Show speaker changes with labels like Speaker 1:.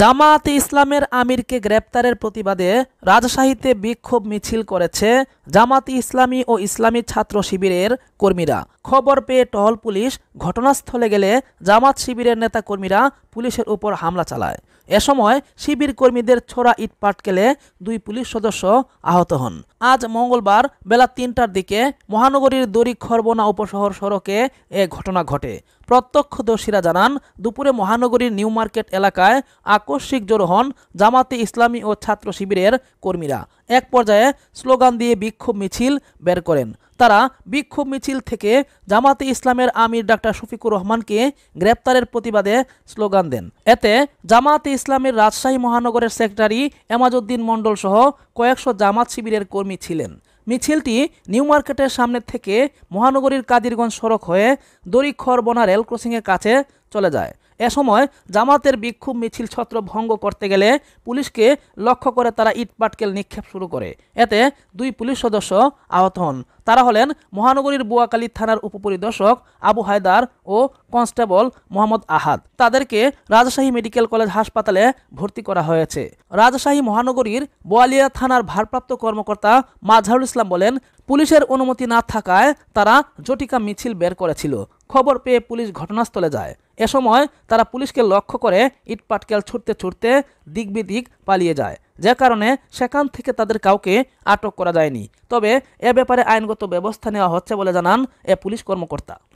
Speaker 1: জামাত ইসলামের আমিরকে গ্রেপ্তারের প্রতিবাদে রাজশাহীতে বিক্ষোভ মিছিল করেছে জামাত ইসলামী ও ইসলামী ছাত্র শিবিরের কর্মীরা খবর পেয়ে টহল পুলিশ ঘটনাস্থলে গেলে জামাত শিবিরের নেতা কর্মীরা পুলিশের উপর হামলা চালায় এ সময় শিবির কর্মীদের ছোড়া ইট পাটকেলে দুই পুলিশ সদস্য আহত হন আজ মঙ্গলবার বেলা তিনটার দিকে মহানগরীর দড়ি খরবনা উপশহর সড়কে এ ঘটনা ঘটে প্রত্যক্ষদর্শীরা জানান দুপুরে মহানগরীর নিউ মার্কেট এলাকায় আকস্মিক জড়ো হন জামাতে ইসলামী ও ছাত্র শিবিরের কর্মীরা এক পর্যায়ে স্লোগান দিয়ে বিক্ষোভ মিছিল বের করেন তারা বিক্ষোভ মিছিল থেকে জামাতে ইসলামের আমির ডাক্তার শফিকুর রহমানকে গ্রেপ্তারের প্রতিবাদে স্লোগান দেন এতে জামাতে ইসলামের রাজশাহী মহানগরের সেক্রেটারি এমাজউদ্দিন মণ্ডল সহ কয়েকশো জামাত শিবিরের কর্মী ছিলেন মিছিলটি নিউ মার্কেটের সামনে থেকে মহানগরীর কাদিরগঞ্জ সড়ক হয়ে দড়িখর বনা রেল ক্রসিংয়ের কাছে চলে যায় এ সময় জামাতের বিক্ষোভ মিছিল ছত্র ভঙ্গ করতে গেলে পুলিশকে লক্ষ্য করে তারা ইটপাটকেল নিক্ষেপ শুরু করে এতে দুই পুলিশ সদস্য আহত হন তারা হলেন মহানগরীর বুয়াকালী থানার উপপরিদর্শক আবু হায়দার ও কনস্টেবল মোহাম্মদ আহাদ তাদেরকে রাজশাহী মেডিকেল কলেজ হাসপাতালে ভর্তি করা হয়েছে রাজশাহী মহানগরীর বোয়ালিয়া থানার ভারপ্রাপ্ত কর্মকর্তা মাজহারুল ইসলাম বলেন পুলিশের অনুমতি না থাকায় তারা জটিকা মিছিল বের করেছিল খবর পেয়ে পুলিশ ঘটনাস্থলে যায় এ সময় তারা পুলিশকে লক্ষ্য করে ইটপাটকেল ছুটতে ছুটতে বিদিক পালিয়ে যায় যে কারণে সেখান থেকে তাদের কাউকে আটক করা যায়নি তবে এ ব্যাপারে আইনগত ব্যবস্থা নেওয়া হচ্ছে বলে জানান এ পুলিশ কর্মকর্তা